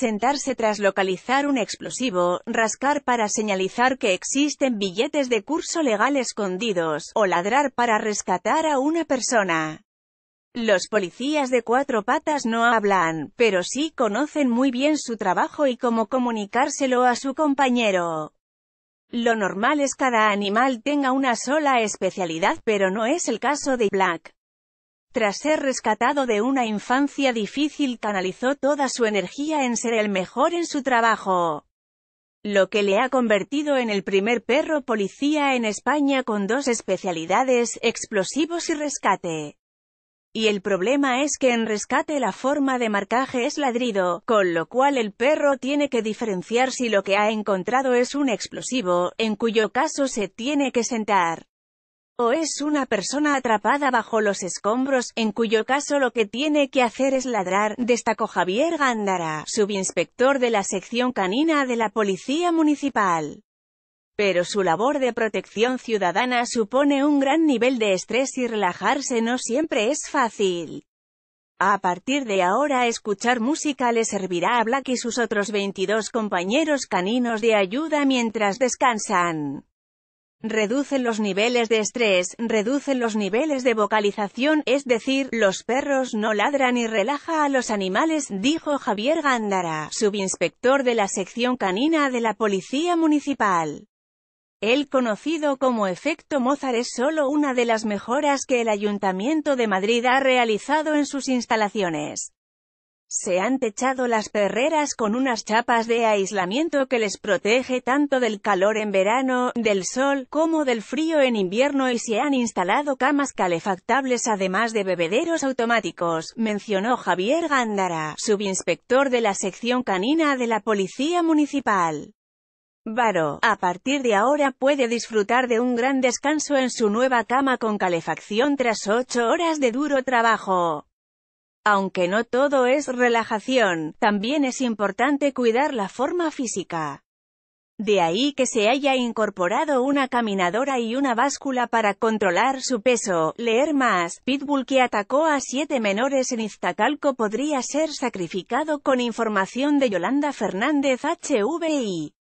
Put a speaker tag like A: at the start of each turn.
A: sentarse tras localizar un explosivo, rascar para señalizar que existen billetes de curso legal escondidos, o ladrar para rescatar a una persona. Los policías de cuatro patas no hablan, pero sí conocen muy bien su trabajo y cómo comunicárselo a su compañero. Lo normal es que cada animal tenga una sola especialidad pero no es el caso de Black. Tras ser rescatado de una infancia difícil canalizó toda su energía en ser el mejor en su trabajo, lo que le ha convertido en el primer perro policía en España con dos especialidades, explosivos y rescate. Y el problema es que en rescate la forma de marcaje es ladrido, con lo cual el perro tiene que diferenciar si lo que ha encontrado es un explosivo, en cuyo caso se tiene que sentar o es una persona atrapada bajo los escombros, en cuyo caso lo que tiene que hacer es ladrar, destacó Javier Gándara, subinspector de la sección canina de la Policía Municipal. Pero su labor de protección ciudadana supone un gran nivel de estrés y relajarse no siempre es fácil. A partir de ahora escuchar música le servirá a Black y sus otros 22 compañeros caninos de ayuda mientras descansan reducen los niveles de estrés, reducen los niveles de vocalización, es decir, los perros no ladran y relaja a los animales, dijo Javier Gándara, subinspector de la sección canina de la Policía Municipal. El conocido como efecto Mozart es solo una de las mejoras que el Ayuntamiento de Madrid ha realizado en sus instalaciones. Se han techado las perreras con unas chapas de aislamiento que les protege tanto del calor en verano, del sol, como del frío en invierno y se han instalado camas calefactables además de bebederos automáticos, mencionó Javier Gándara, subinspector de la sección canina de la Policía Municipal. Varo, a partir de ahora puede disfrutar de un gran descanso en su nueva cama con calefacción tras ocho horas de duro trabajo. Aunque no todo es relajación, también es importante cuidar la forma física. De ahí que se haya incorporado una caminadora y una báscula para controlar su peso. Leer más, Pitbull que atacó a siete menores en Iztacalco podría ser sacrificado con información de Yolanda Fernández HVI.